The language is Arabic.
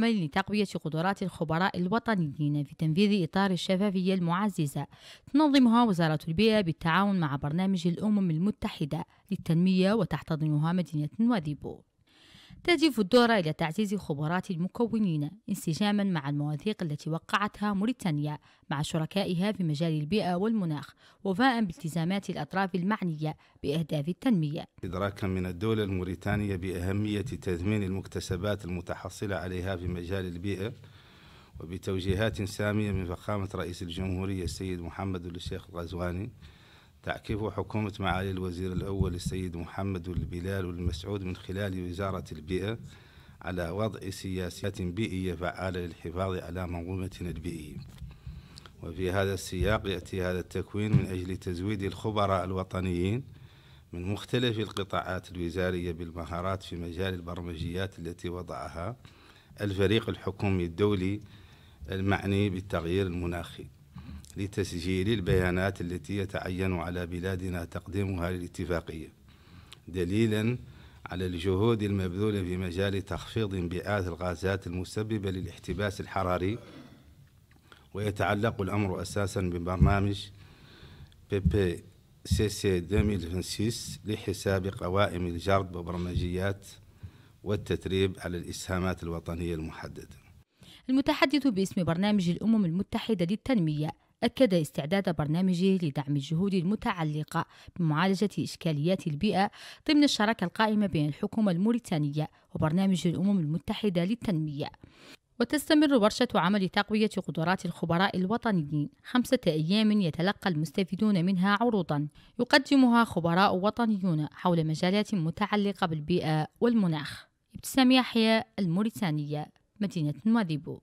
يعمل لتقوية قدرات الخبراء الوطنيين في تنفيذ إطار الشفافية المعززة تنظمها وزارة البيئة بالتعاون مع برنامج الأمم المتحدة للتنمية وتحتضنها مدينة وذيبو تهدف الدورة إلى تعزيز خبرات المكونين انسجاما مع المواثيق التي وقعتها موريتانيا مع شركائها في مجال البيئة والمناخ وفاء بالتزامات الأطراف المعنية بأهداف التنمية إدراكا من الدولة الموريتانية بأهمية تثمين المكتسبات المتحصلة عليها في مجال البيئة وبتوجيهات سامية من فخامة رئيس الجمهورية السيد محمد الشيخ الغزواني تعكف حكومة معالي الوزير الأول السيد محمد البلال والمسعود من خلال وزارة البيئة على وضع سياسات بيئية فعالة للحفاظ على منظومتنا البيئية وفي هذا السياق يأتي هذا التكوين من أجل تزويد الخبراء الوطنيين من مختلف القطاعات الوزارية بالمهارات في مجال البرمجيات التي وضعها الفريق الحكومي الدولي المعني بالتغيير المناخي لتسجيل البيانات التي يتعين على بلادنا تقديمها للاتفاقية دليلا على الجهود المبذولة في مجال تخفيض انبعاث الغازات المسببة للاحتباس الحراري ويتعلق الأمر أساسا ببرنامج بي بي سي سي 2026 لحساب قوائم الجرد وبرمجيات والتدريب على الإسهامات الوطنية المحددة المتحدث باسم برنامج الأمم المتحدة للتنمية أكد استعداد برنامجه لدعم الجهود المتعلقة بمعالجة إشكاليات البيئة ضمن الشراكة القائمة بين الحكومة الموريتانية وبرنامج الأمم المتحدة للتنمية وتستمر ورشة عمل تقوية قدرات الخبراء الوطنيين خمسة أيام يتلقى المستفيدون منها عروضا يقدمها خبراء وطنيون حول مجالات متعلقة بالبيئة والمناخ ابتسام يحيى الموريتانية مدينة ماديبو